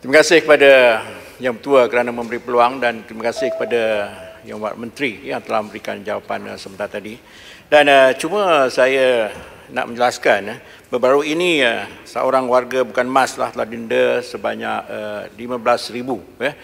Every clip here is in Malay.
Terima kasih kepada Yang Bertua kerana memberi peluang dan terima kasih kepada Yang Buat Menteri yang telah memberikan jawapan uh, sebentar tadi. Dan uh, cuma saya nak menjelaskan, uh, baru ini uh, seorang warga bukan mas lah telah denda sebanyak RM15,000. Uh, yeah.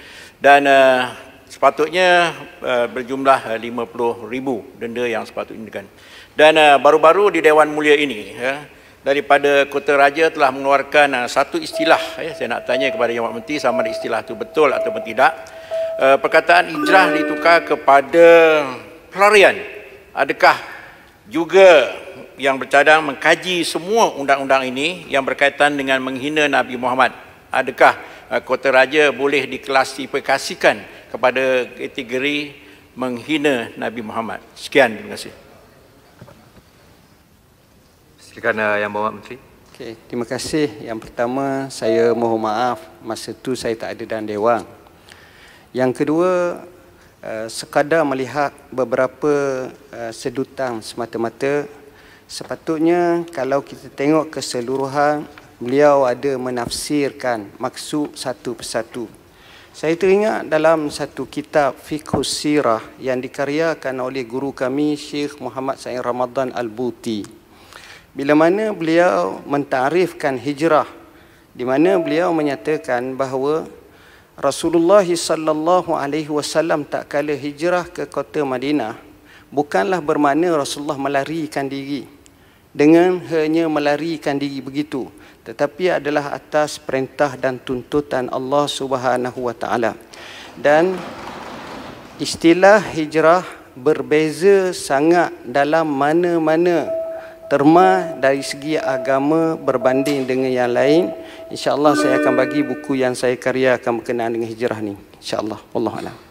Dan uh, sepatutnya uh, berjumlah uh, RM50,000 denda yang sepatutnya dikenakan. Dan uh, baru-baru di Dewan Mulia ini, uh, daripada Kota Raja telah mengeluarkan uh, satu istilah ya saya nak tanya kepada Yang Menteri sama ada istilah itu betul atau tidak. Uh, perkataan hijrah ditukar kepada pelarian. Adakah juga yang bercadang mengkaji semua undang-undang ini yang berkaitan dengan menghina Nabi Muhammad? Adakah uh, Kota Raja boleh diklasifikasikan kepada kategori menghina Nabi Muhammad? Sekian terima kasih. Silakan uh, Yang bawa Menteri. Okay, terima kasih. Yang pertama, saya mohon maaf masa itu saya tak ada dan Dewan. Yang kedua, uh, sekadar melihat beberapa uh, sedutan semata-mata, sepatutnya kalau kita tengok keseluruhan, beliau ada menafsirkan maksud satu persatu. Saya teringat dalam satu kitab Fikhus Sirah yang dikaryakan oleh guru kami Syekh Muhammad Sa'in Ramadan Al-Buti bila mana beliau mentarifkan hijrah di mana beliau menyatakan bahawa Rasulullah sallallahu alaihi wasallam tak kala hijrah ke kota Madinah bukanlah bermakna Rasulullah melarikan diri dengan hanya melarikan diri begitu tetapi adalah atas perintah dan tuntutan Allah Subhanahu wa taala dan istilah hijrah berbeza sangat dalam mana-mana terma dari segi agama berbanding dengan yang lain insyaallah saya akan bagi buku yang saya karya akan berkenaan dengan hijrah ni insyaallah wallahu alam